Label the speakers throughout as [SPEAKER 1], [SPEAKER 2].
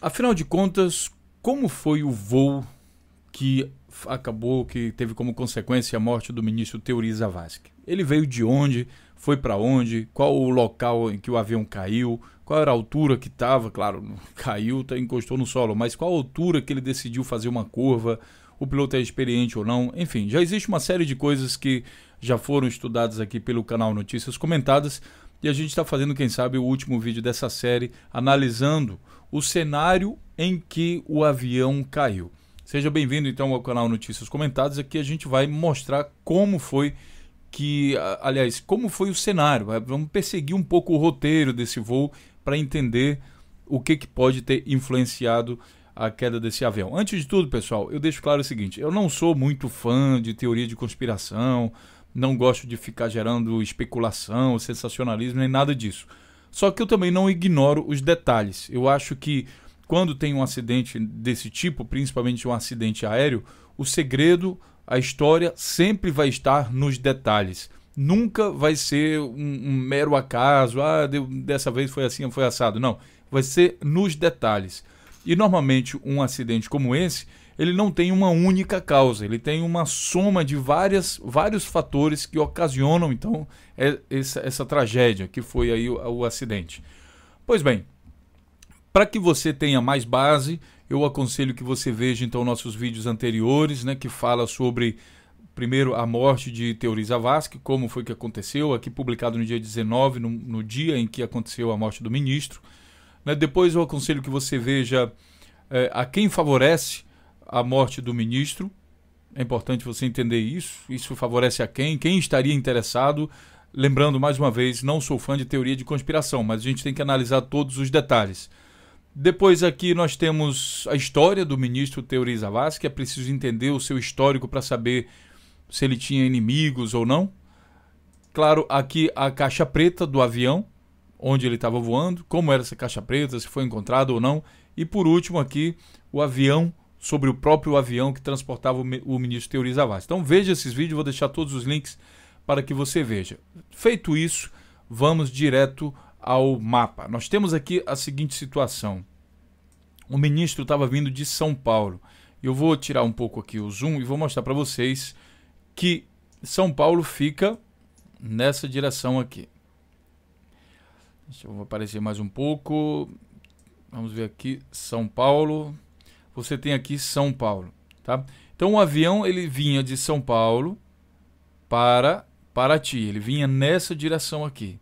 [SPEAKER 1] Afinal de contas, como foi o voo que acabou, que teve como consequência a morte do ministro Teori Zavascki? Ele veio de onde? Foi para onde? Qual o local em que o avião caiu? Qual era a altura que estava? Claro, caiu, tá, encostou no solo, mas qual a altura que ele decidiu fazer uma curva? O piloto é experiente ou não? Enfim, já existe uma série de coisas que já foram estudadas aqui pelo canal Notícias Comentadas. E a gente está fazendo, quem sabe, o último vídeo dessa série, analisando o cenário em que o avião caiu. Seja bem-vindo, então, ao canal Notícias Comentadas. Aqui a gente vai mostrar como foi que, aliás, como foi o cenário. É, vamos perseguir um pouco o roteiro desse voo para entender o que, que pode ter influenciado a queda desse avião. Antes de tudo, pessoal, eu deixo claro o seguinte: eu não sou muito fã de teoria de conspiração, não gosto de ficar gerando especulação, sensacionalismo, nem nada disso. Só que eu também não ignoro os detalhes. Eu acho que quando tem um acidente desse tipo, principalmente um acidente aéreo, o segredo, a história sempre vai estar nos detalhes. Nunca vai ser um, um mero acaso, ah, deu, dessa vez foi assim, foi assado. Não, vai ser nos detalhes. E normalmente um acidente como esse, ele não tem uma única causa, ele tem uma soma de várias, vários fatores que ocasionam então é, essa, essa tragédia que foi aí o, o acidente. Pois bem, para que você tenha mais base, eu aconselho que você veja então nossos vídeos anteriores, né, que fala sobre primeiro a morte de Teori Zavascki, como foi que aconteceu, aqui publicado no dia 19, no, no dia em que aconteceu a morte do ministro. Né, depois eu aconselho que você veja é, a quem favorece a morte do ministro. É importante você entender isso. Isso favorece a quem? Quem estaria interessado? Lembrando mais uma vez, não sou fã de teoria de conspiração, mas a gente tem que analisar todos os detalhes. Depois aqui nós temos a história do ministro Teori Zavascki, que é preciso entender o seu histórico para saber se ele tinha inimigos ou não. Claro, aqui a caixa preta do avião, onde ele estava voando, como era essa caixa preta, se foi encontrado ou não. E por último aqui, o avião sobre o próprio avião que transportava o ministro Teori Zavascki. Então veja esses vídeos, vou deixar todos os links para que você veja. Feito isso, vamos direto ao mapa. Nós temos aqui a seguinte situação. O ministro estava vindo de São Paulo. Eu vou tirar um pouco aqui o zoom e vou mostrar para vocês que São Paulo fica nessa direção aqui. Deixa eu aparecer mais um pouco. Vamos ver aqui São Paulo você tem aqui São Paulo, tá? Então o avião ele vinha de São Paulo para Paraty, ele vinha nessa direção aqui.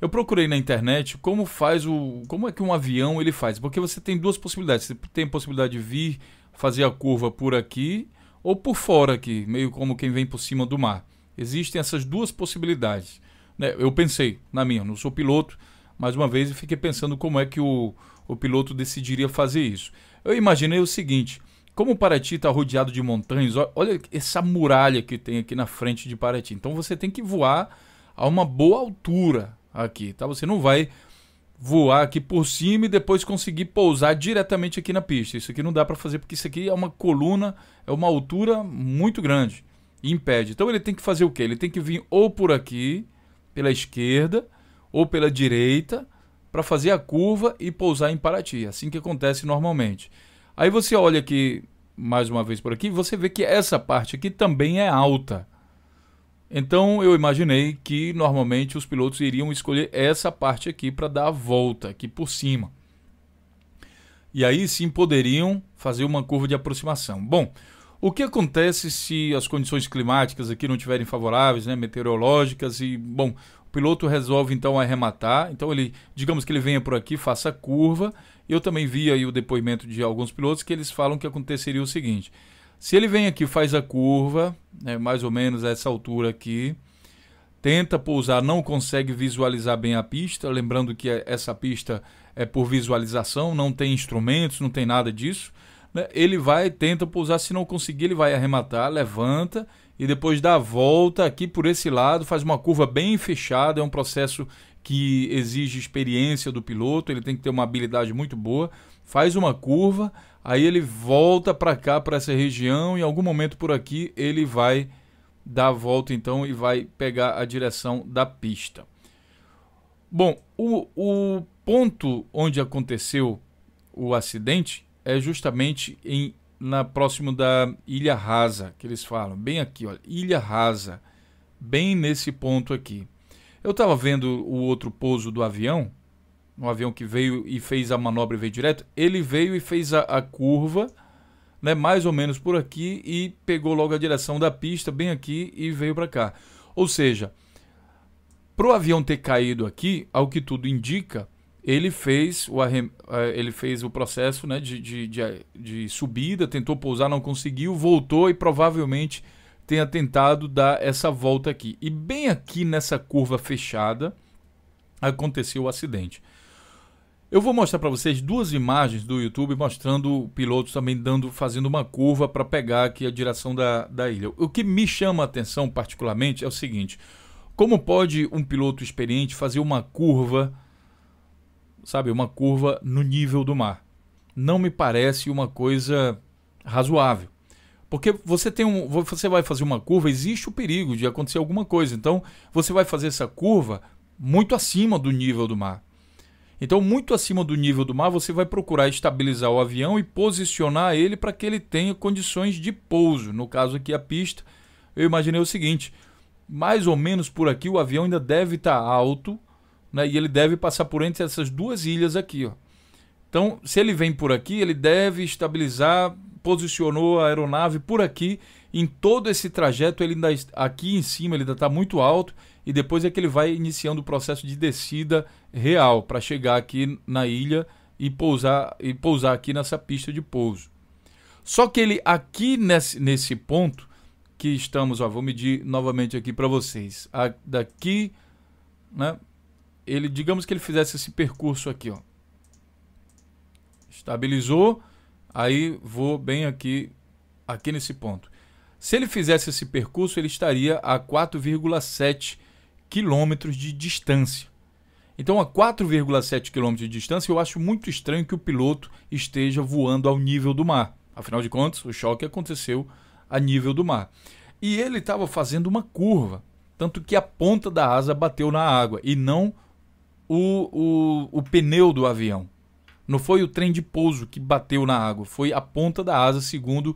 [SPEAKER 1] Eu procurei na internet como faz o como é que um avião ele faz, porque você tem duas possibilidades, você tem a possibilidade de vir fazer a curva por aqui ou por fora aqui, meio como quem vem por cima do mar. Existem essas duas possibilidades. Né? Eu pensei na minha, não sou piloto, mais uma vez eu fiquei pensando como é que o, o piloto decidiria fazer isso. Eu imaginei o seguinte: como Paraty está rodeado de montanhas, olha essa muralha que tem aqui na frente de Paraty. Então você tem que voar a uma boa altura aqui, tá? Você não vai voar aqui por cima e depois conseguir pousar diretamente aqui na pista. Isso aqui não dá para fazer porque isso aqui é uma coluna, é uma altura muito grande e impede. Então ele tem que fazer o quê? Ele tem que vir ou por aqui, pela esquerda, ou pela direita, para fazer a curva e pousar em Paraty, é assim que acontece normalmente. Aí você olha aqui, mais uma vez por aqui, você vê que essa parte aqui também é alta. Então eu imaginei que normalmente os pilotos iriam escolher essa parte aqui para dar a volta aqui por cima. E aí sim poderiam fazer uma curva de aproximação. Bom, o que acontece se as condições climáticas aqui não estiverem favoráveis, né, meteorológicas e bom, o piloto resolve então arrematar, então ele, digamos que ele venha por aqui, faça curva. Eu também vi aí o depoimento de alguns pilotos que eles falam que aconteceria o seguinte: se ele vem aqui, faz a curva, né, mais ou menos a essa altura aqui, tenta pousar, não consegue visualizar bem a pista, lembrando que essa pista é por visualização, não tem instrumentos, não tem nada disso. Né? Ele vai, tenta pousar, se não conseguir, ele vai arrematar, levanta e depois dá a volta aqui por esse lado, faz uma curva bem fechada, é um processo que exige experiência do piloto, ele tem que ter uma habilidade muito boa, faz uma curva, aí ele volta para cá, para essa região, e em algum momento por aqui ele vai dar a volta então e vai pegar a direção da pista. Bom, o, o ponto onde aconteceu o acidente é justamente em na próximo da Ilha Rasa, que eles falam, bem aqui, olha, Ilha Rasa, bem nesse ponto aqui. Eu estava vendo o outro pouso do avião, um avião que veio e fez a manobra e veio direto, ele veio e fez a, a curva, né, mais ou menos por aqui e pegou logo a direção da pista, bem aqui e veio para cá. Ou seja, para o avião ter caído aqui, ao que tudo indica, ele fez o, eh, ele fez o processo né, de, de, de, de, subida, tentou pousar, não conseguiu, voltou e provavelmente tenha tentado dar essa volta aqui. E bem aqui nessa curva fechada aconteceu o acidente. Eu vou mostrar para vocês duas imagens do YouTube mostrando pilotos também dando, fazendo uma curva para pegar aqui a direção da, da ilha. O que me chama a atenção particularmente é o seguinte: como pode um piloto experiente fazer uma curva sabe, uma curva no nível do mar. Não me parece uma coisa razoável. Porque você tem um, você vai fazer uma curva, existe o perigo de acontecer alguma coisa. Então, você vai fazer essa curva muito acima do nível do mar. Então, muito acima do nível do mar, você vai procurar estabilizar o avião e posicionar ele para que ele tenha condições de pouso. No caso aqui a pista, eu imaginei o seguinte: mais ou menos por aqui o avião ainda deve estar tá alto né? E ele deve passar por entre essas duas ilhas aqui, ó. Então, se ele vem por aqui, ele deve estabilizar, posicionou a aeronave por aqui. Em todo esse trajeto, ele ainda aqui em cima, ele ainda está muito alto. E depois é que ele vai iniciando o processo de descida real para chegar aqui na ilha e pousar, e pousar aqui nessa pista de pouso. Só que ele aqui nesse, nesse ponto que estamos, ó, vou medir novamente aqui para vocês. A, daqui, né, ele, digamos que ele fizesse esse percurso aqui, ó. Estabilizou, aí vou bem aqui, aqui nesse ponto. Se ele fizesse esse percurso, ele estaria a 4,7 quilômetros de distância. Então, a 4,7 quilômetros de distância, eu acho muito estranho que o piloto esteja voando ao nível do mar. Afinal de contas, o choque aconteceu a nível do mar. E ele estava fazendo uma curva, tanto que a ponta da asa bateu na água e não o, o, o pneu do avião. Não foi o trem de pouso que bateu na água, foi a ponta da asa, segundo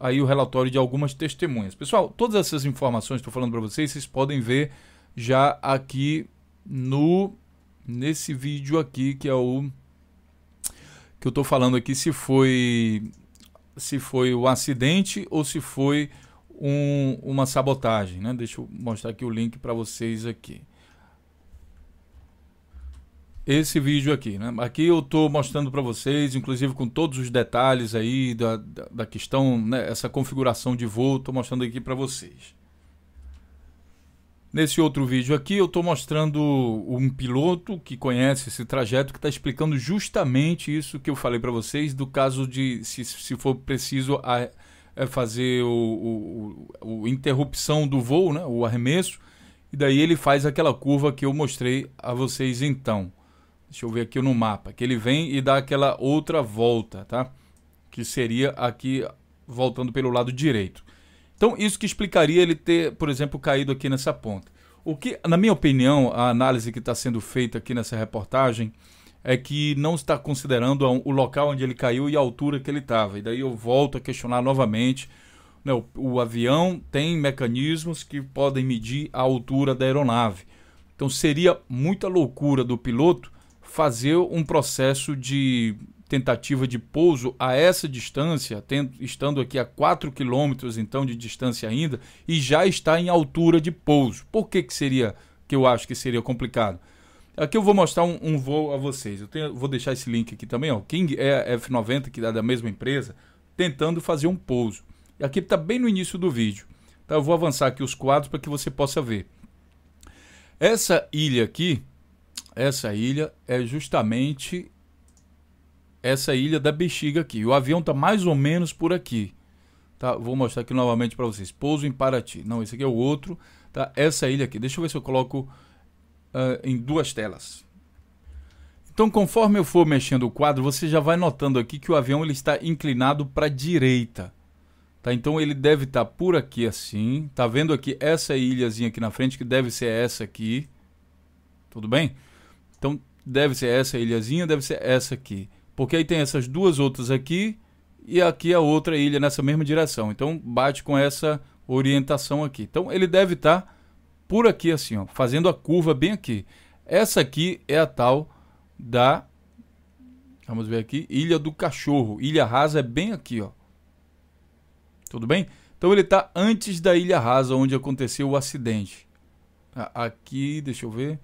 [SPEAKER 1] aí o relatório de algumas testemunhas. Pessoal, todas essas informações que estou falando para vocês, vocês podem ver já aqui no nesse vídeo aqui que é o que eu estou falando aqui se foi se foi o acidente ou se foi um, uma sabotagem, né? Deixa eu mostrar aqui o link para vocês aqui esse vídeo aqui. Né? Aqui eu estou mostrando para vocês, inclusive com todos os detalhes aí da, da, questão, né? essa configuração de voo, estou mostrando aqui para vocês. Nesse outro vídeo aqui eu estou mostrando um piloto que conhece esse trajeto que está explicando justamente isso que eu falei para vocês do caso de se, se for preciso a, a é, fazer o, o, o, interrupção do voo, né, o arremesso, e daí ele faz aquela curva que eu mostrei a vocês então. Deixa eu ver aqui no mapa. Que ele vem e dá aquela outra volta, tá? Que seria aqui voltando pelo lado direito. Então, isso que explicaria ele ter, por exemplo, caído aqui nessa ponta. O que, na minha opinião, a análise que está sendo feita aqui nessa reportagem é que não está considerando o local onde ele caiu e a altura que ele estava. E daí eu volto a questionar novamente. Né, o, o avião tem mecanismos que podem medir a altura da aeronave. Então seria muita loucura do piloto fazer um processo de tentativa de pouso a essa distância, tendo, estando aqui a 4 quilômetros então de distância ainda, e já está em altura de pouso. Por que, que seria que eu acho que seria complicado? Aqui eu vou mostrar um, um voo a vocês. Eu tenho, vou deixar esse link aqui também, ó. King é F90, que é da mesma empresa, tentando fazer um pouso. E aqui está bem no início do vídeo. Então eu vou avançar aqui os quadros para que você possa ver. Essa ilha aqui, essa ilha é justamente essa ilha da bexiga aqui. O avião tá mais ou menos por aqui. Tá, vou mostrar aqui novamente para vocês. Pouso em Paraty. Não, esse aqui é o outro. Tá, essa ilha aqui. Deixa eu ver se eu coloco uh, em duas telas. Então, conforme eu for mexendo o quadro, você já vai notando aqui que o avião ele está inclinado para a direita. Tá? Então, ele deve estar tá por aqui assim. Tá vendo aqui essa ilhazinha aqui na frente, que deve ser essa aqui. Tudo bem? Então deve ser essa ilhazinha, deve ser essa aqui. Porque aí tem essas duas outras aqui e aqui a outra ilha nessa mesma direção. Então bate com essa orientação aqui. Então ele deve estar tá por aqui assim, ó, fazendo a curva bem aqui. Essa aqui é a tal da Vamos ver aqui, Ilha do Cachorro. Ilha Rasa é bem aqui, ó. Tudo bem? Então ele está antes da Ilha Rasa, onde aconteceu o acidente. Ah, aqui, deixa eu ver.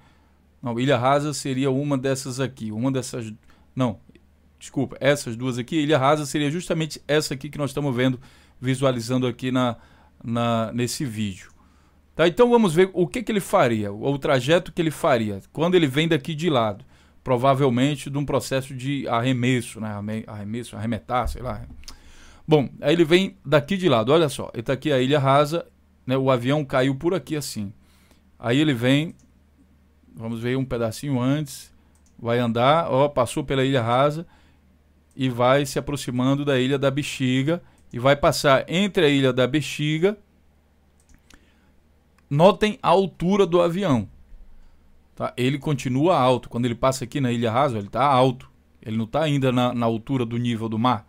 [SPEAKER 1] Não, Ilha Rasa seria uma dessas aqui, uma dessas. Não, desculpa, essas duas aqui. Ilha Rasa seria justamente essa aqui que nós estamos vendo, visualizando aqui na, na, nesse vídeo. Tá, então vamos ver o que, que ele faria, o trajeto que ele faria, quando ele vem daqui de lado. Provavelmente de um processo de arremesso, né? Arremesso, arremetar, sei lá. Bom, aí ele vem daqui de lado, olha só. Ele está aqui a ilha rasa, né? o avião caiu por aqui assim. Aí ele vem Vamos ver um pedacinho antes. Vai andar, ó, passou pela ilha rasa e vai se aproximando da ilha da Bexiga e vai passar entre a ilha da Bexiga. Notem a altura do avião. Tá? Ele continua alto. Quando ele passa aqui na ilha rasa, ele está alto. Ele não está ainda na, na, altura do nível do mar.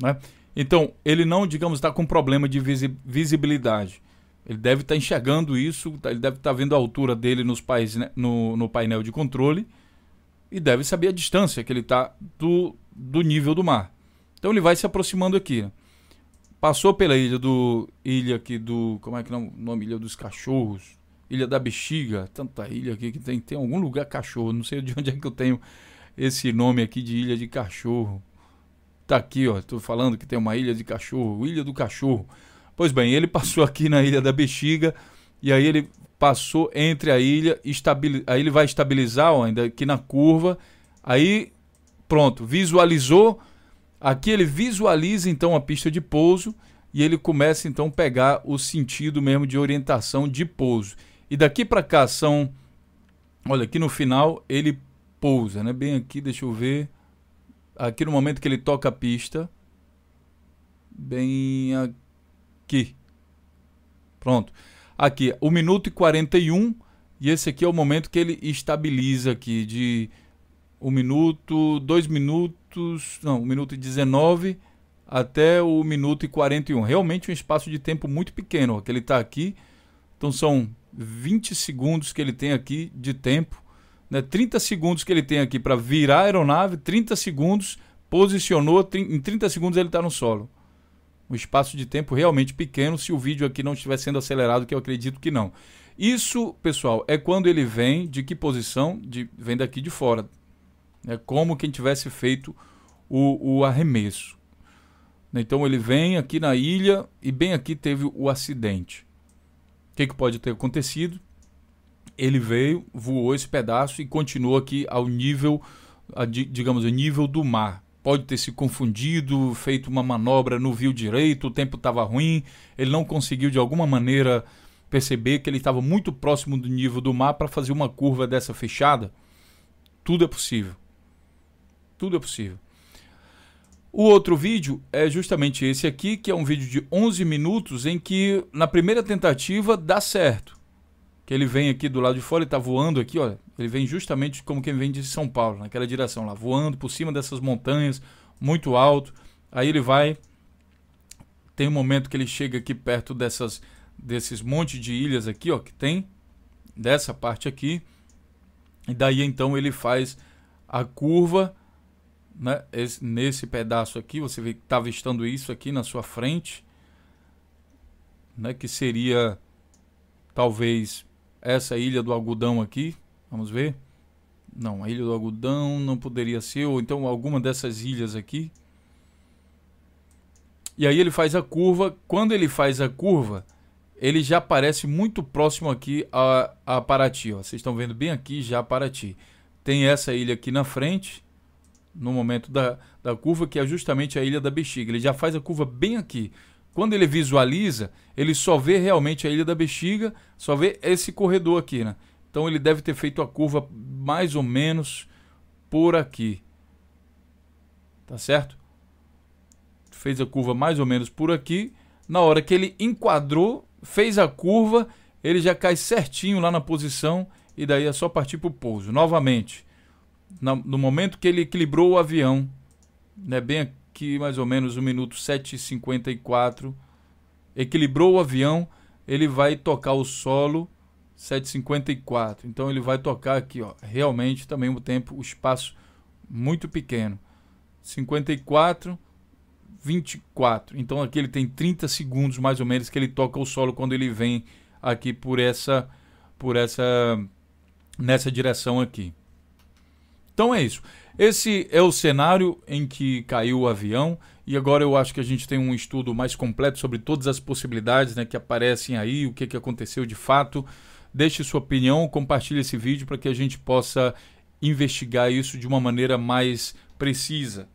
[SPEAKER 1] Né? Então, ele não, digamos, está com problema de visibilidade. Ele deve estar tá enxergando isso, tá, ele deve estar tá vendo a altura dele nos pais, né, no, no painel de controle e deve saber a distância que ele está do, do nível do mar. Então ele vai se aproximando aqui. Né. Passou pela ilha do. Ilha aqui do. Como é que é o nome? Ilha dos Cachorros. Ilha da Bexiga. Tanta ilha aqui que tem. Tem algum lugar cachorro. Não sei de onde é que eu tenho esse nome aqui de Ilha de Cachorro. Tá aqui, ó. Tô falando que tem uma ilha de cachorro. Ilha do Cachorro. Pois bem, ele passou aqui na Ilha da Bexiga e aí ele passou entre a ilha, estabil... aí ele vai estabilizar ó, ainda aqui na curva, aí pronto, visualizou, aqui ele visualiza então a pista de pouso e ele começa então a pegar o sentido mesmo de orientação de pouso. E daqui para cá são, olha aqui no final ele pousa, né? Bem aqui, deixa eu ver, aqui no momento que ele toca a pista, bem aqui aqui. Pronto. Aqui, o minuto e 41. E esse aqui é o momento que ele estabiliza aqui de 1 um minuto, 2 minutos, não, 1 um minuto e 19 até o minuto e 41. Realmente um espaço de tempo muito pequeno, que ele está aqui. Então são 20 segundos que ele tem aqui de tempo, né? 30 segundos que ele tem aqui para virar a aeronave, 30 segundos posicionou, em 30 segundos ele está no solo um espaço de tempo realmente pequeno se o vídeo aqui não estiver sendo acelerado, que eu acredito que não. Isso, pessoal, é quando ele vem de que posição? De, vem daqui de fora. É como quem tivesse feito o, o arremesso. Então ele vem aqui na ilha e bem aqui teve o acidente. O que, que pode ter acontecido? Ele veio, voou esse pedaço e continuou aqui ao nível, a, digamos, o nível do mar pode ter se confundido, feito uma manobra, não viu direito, o tempo estava ruim, ele não conseguiu de alguma maneira perceber que ele estava muito próximo do nível do mar para fazer uma curva dessa fechada. Tudo é possível. Tudo é possível. O outro vídeo é justamente esse aqui, que é um vídeo de 11 minutos em que na primeira tentativa dá certo ele vem aqui do lado de fora, ele está voando aqui, olha. Ele vem justamente como quem vem de São Paulo, naquela direção lá, voando por cima dessas montanhas, muito alto. Aí ele vai. Tem um momento que ele chega aqui perto dessas desses montes de ilhas aqui, ó, que tem dessa parte aqui. E daí então ele faz a curva né, esse, nesse pedaço aqui. Você está avistando isso aqui na sua frente, né, que seria talvez essa Ilha do Algodão aqui, vamos ver. Não, a Ilha do Algodão não poderia ser, ou então alguma dessas ilhas aqui. E aí ele faz a curva. Quando ele faz a curva, ele já aparece muito próximo aqui a, a Paraty. Ó. Vocês estão vendo bem aqui já Paraty. Tem essa ilha aqui na frente, no momento da, da curva, que é justamente a Ilha da Bexiga. Ele já faz a curva bem aqui. Quando ele visualiza, ele só vê realmente a Ilha da Bexiga, só vê esse corredor aqui, né? Então ele deve ter feito a curva mais ou menos por aqui. Tá certo? Fez a curva mais ou menos por aqui. Na hora que ele enquadrou, fez a curva, ele já cai certinho lá na posição e daí é só partir para o pouso. Novamente, no momento que ele equilibrou o avião, né, bem que mais ou menos um minuto 7:54 equilibrou o avião, ele vai tocar o solo 7:54. Então ele vai tocar aqui, ó, realmente também o tempo, o espaço muito pequeno. 54, 24. Então aqui ele tem 30 segundos mais ou menos que ele toca o solo quando ele vem aqui por essa por essa nessa direção aqui. Então é isso. Esse é o cenário em que caiu o avião e agora eu acho que a gente tem um estudo mais completo sobre todas as possibilidades né, que aparecem aí, o que, que aconteceu de fato. Deixe sua opinião, compartilhe esse vídeo para que a gente possa investigar isso de uma maneira mais precisa.